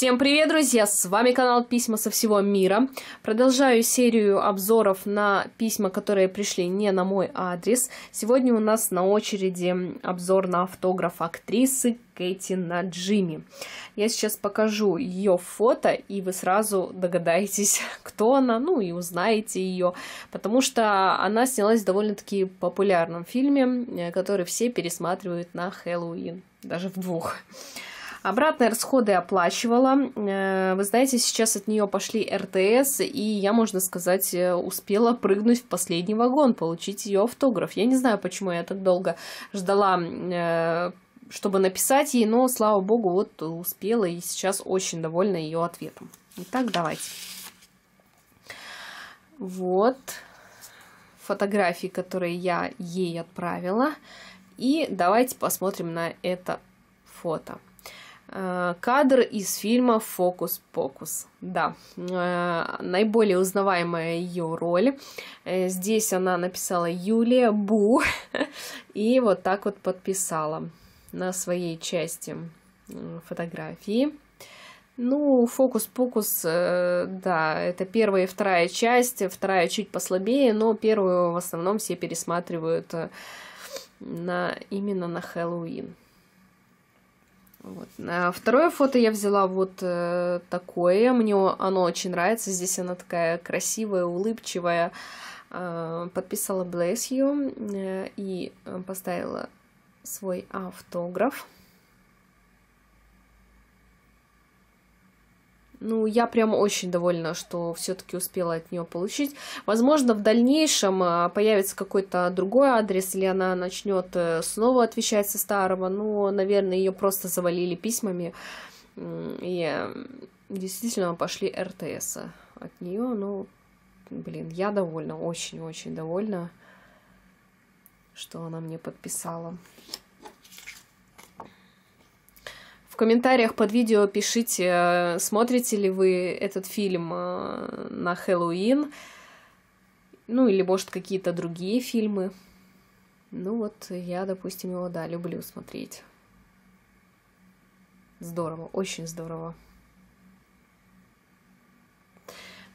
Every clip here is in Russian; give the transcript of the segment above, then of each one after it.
Всем привет, друзья! С вами канал Письма со всего мира. Продолжаю серию обзоров на письма, которые пришли не на мой адрес. Сегодня у нас на очереди обзор на автограф актрисы Кэти на Джимми. Я сейчас покажу ее фото, и вы сразу догадаетесь, кто она, ну и узнаете ее, потому что она снялась в довольно-таки популярном фильме, э, который все пересматривают на Хэллоуин, даже в двух. Обратные расходы оплачивала. Э, вы знаете, сейчас от нее пошли РТС, и я, можно сказать, э, успела прыгнуть в последний вагон, получить ее автограф. Я не знаю, почему я так долго ждала э, чтобы написать ей, но, слава богу, вот успела и сейчас очень довольна ее ответом. Итак, давайте. Вот фотографии, которые я ей отправила. И давайте посмотрим на это фото. Э, кадр из фильма «Фокус-покус». Да, э, наиболее узнаваемая ее роль. Э, здесь она написала Юлия Бу и вот так вот подписала на своей части фотографии. Ну, фокус-покус, да, это первая и вторая часть, вторая чуть послабее, но первую в основном все пересматривают на, именно на Хэллоуин. Вот. А, второе фото я взяла вот э, такое. Мне оно очень нравится. Здесь она такая красивая, улыбчивая. А, подписала Bless You э, и э, поставила свой автограф. Ну, я прям очень довольна, что все-таки успела от нее получить. Возможно, в дальнейшем а, появится какой-то другой адрес, или она начнет э, снова отвечать со старого. Ну, наверное, ее просто завалили письмами. И э, действительно пошли РТС от нее. Ну, блин, я довольна, очень-очень довольна, что она мне подписала комментариях под видео пишите, смотрите ли вы этот фильм э, на Хэллоуин. Ну, или, может, какие-то другие фильмы. Ну вот, я, допустим, его, да, люблю смотреть. Здорово, очень здорово.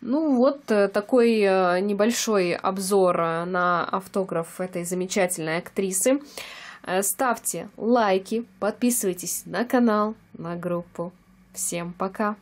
Ну вот э, такой э, небольшой обзор на автограф этой замечательной актрисы. Э, ставьте лайки, подписывайтесь на канал, на группу. Всем пока!